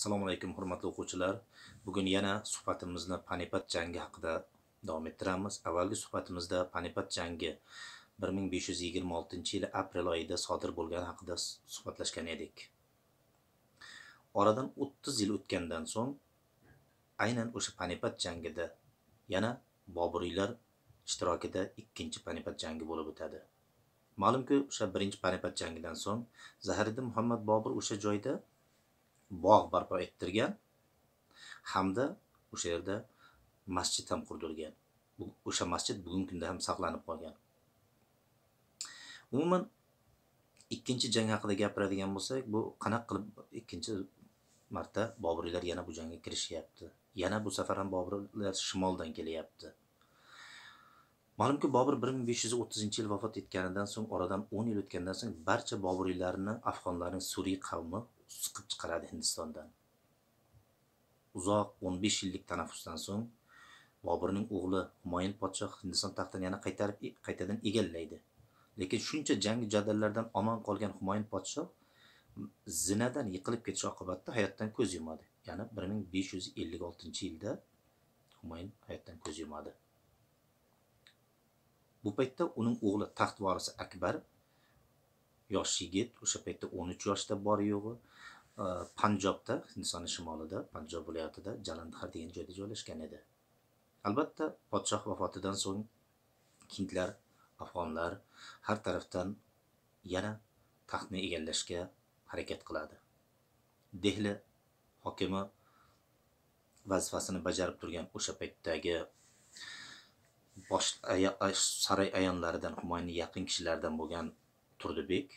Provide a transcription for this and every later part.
assalomu alaykum hurmatli o'quvchilar bugun yana suhbatimizni panipat jangi haqida davom ettiramiz avvalgi suhbatimizda panipat jangi 1526 yil aprel oyida sodir bo'lgani haqida suhbatlashgan edik oradan 30 yil o'tgandan so'ng aynan o'sha panipat jangida yana boburiylar ishtirokida ikkinchi panipat jangi bo'lib o'tadi ma'lumki o'sha birinchi panipat jangidan so'ng zahiriddin muhammad bobur o'sha joyda bog' barpo ettirgan hamda o'sha yerda masjid ham qurdirgan o'sha masjid bugungi kunda ham saqlanib qolgan umuman ikkinchi jang haqida gapiradigan bo'lsak bu qanaqa qilib ikkinchi marta boburiylar yana bu jangga kirishyapti yana bu safar ham boburiylar shimoldan kelyapti ma'lumki bobur 1530 yil vafot etganidan so'ng oradan 10 yil o'tgandan so'ng barcha boburiylarni afg'onlarning suriy qavmi siqib chiqaradi hindistondan uzoq 15 yillik tanaffusdan so'ng boburning o'g'li humoyun podshoh hindiston taxtini yana qaytarib e, qaytadan egallaydi lekin shuncha jang jadallardan omon qolgan humoyun podshoh zinadan yiqilib ketishi oqibatida hayotdan ko'z yumadi ya'ni 1556 yilda humoyun hayotdan ko'z yumadi bu paytda uning o'g'li taxt vorisi akbar yosh yigit o'sha paytda o'n uch yoshda bor yo'g'i e, panjobda hindiston shimolida panjob viloyatida jalandhar degan joyda joylashgan edi albatta podshoh vafotidan so'ng hindlar afg'onlar har tarafdan yana taxtni egallashga harakat qiladi dehli hokimi vazifasini bajarib turgan o'sha paytdagi saroy ayonlaridan humoyni yaqin kishilaridan bo'lgan turdibek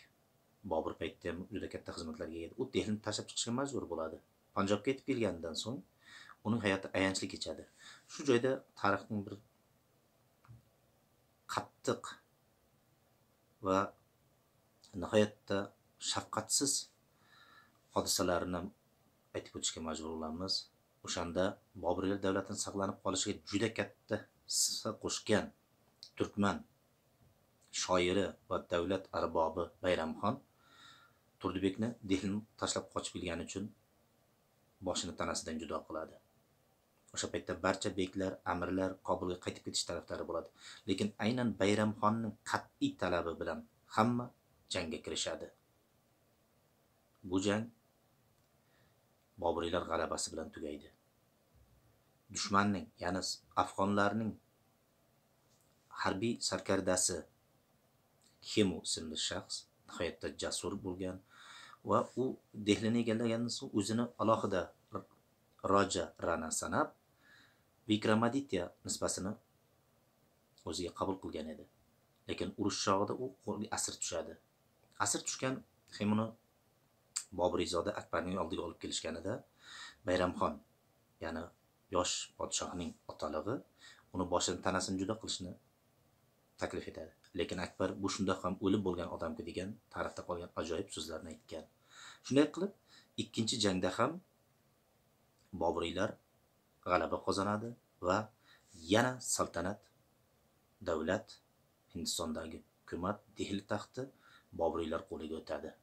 bobur paytida juda katta xizmatlarga ega u dehlni tashlab chiqishga majbur bo'ladi panjobga yetib kelganidan so'ng uning hayoti ayanchli kechadi shu joyda tarixning bir qattiq va nihoyatda shafqatsiz hodisalarini aytib o'tishga majbur bo'lamiz o'shanda boburlar davlatini saqlanib qolishiga juda katta qo'shgan turkman shoiri va davlat arbobi bayramxon turdibekni dehlni tashlab qochib kelgani uchun boshini tanasidan judo qiladi o'sha paytda barcha beklar amirlar qobulga qaytib ketish tarafdori bo'ladi lekin aynan bayramxonning qat'iy talabi bilan hamma jangga kirishadi bu jang boburiylar g'alabasi bilan tugaydi dushmanning ya'ni afg'onlarning harbiy sarkardasi Himu ismli shaxs nihoyatda jasur bo'lgan va u Dehlini egallagandan so'ng o'zini alohida roja rana sanab Vikramaditya nisbasini o'ziga qabul qilgan edi. Lekin urush chog'ida u qo'lga asir tushadi. Asir tushgan Himuni Boburiyzoda Akbarning oldiga olib kelishganida Bayramxon, ya'ni yosh podshohning otalig'i uni boshini tanasini juda qilishni taklif etadi lekin akbar bu shundoq ham o'lib bo'lgan odamga degan tarixda qolgan ajoyib so'zlarni aytgan shunday qilib ikkinchi jangda ham boburiylar g'alaba qozonadi va yana saltanat davlat hindistondagi hukumat dehli taxti boburiylar qo'liga o'tadi